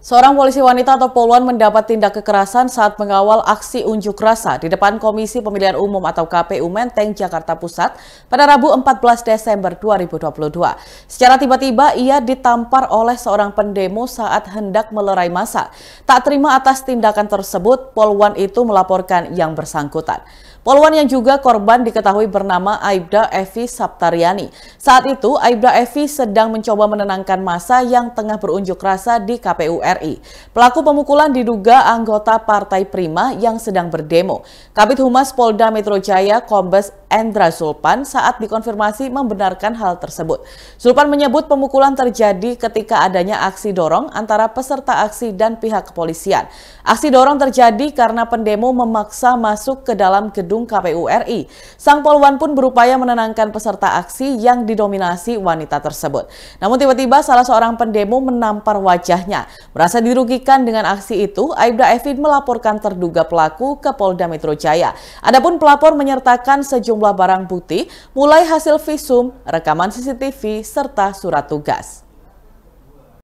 Seorang polisi wanita atau poluan mendapat tindak kekerasan saat mengawal aksi unjuk rasa di depan Komisi Pemilihan Umum atau KPU Menteng, Jakarta Pusat pada Rabu 14 Desember 2022. Secara tiba-tiba, ia ditampar oleh seorang pendemo saat hendak melerai masa. Tak terima atas tindakan tersebut, poluan itu melaporkan yang bersangkutan. Poluan yang juga korban diketahui bernama Aibda Evi Saptariani. Saat itu, Aibda Evi sedang mencoba menenangkan masa yang tengah berunjuk rasa di KPU RI. Pelaku pemukulan diduga anggota Partai Prima yang sedang berdemo. Kabit Humas Polda Metro Jaya Kombes Endra Sulpan, saat dikonfirmasi membenarkan hal tersebut. Sulpan menyebut pemukulan terjadi ketika adanya aksi dorong antara peserta aksi dan pihak kepolisian. Aksi dorong terjadi karena pendemo memaksa masuk ke dalam gedung KPU RI. Sang Polwan pun berupaya menenangkan peserta aksi yang didominasi wanita tersebut. Namun tiba-tiba salah seorang pendemo menampar wajahnya. Merasa dirugikan dengan aksi itu, Aibda Evin melaporkan terduga pelaku ke Polda Metro Jaya. Adapun pelapor menyertakan sejumlah barang bukti, mulai hasil visum, rekaman CCTV, serta surat tugas.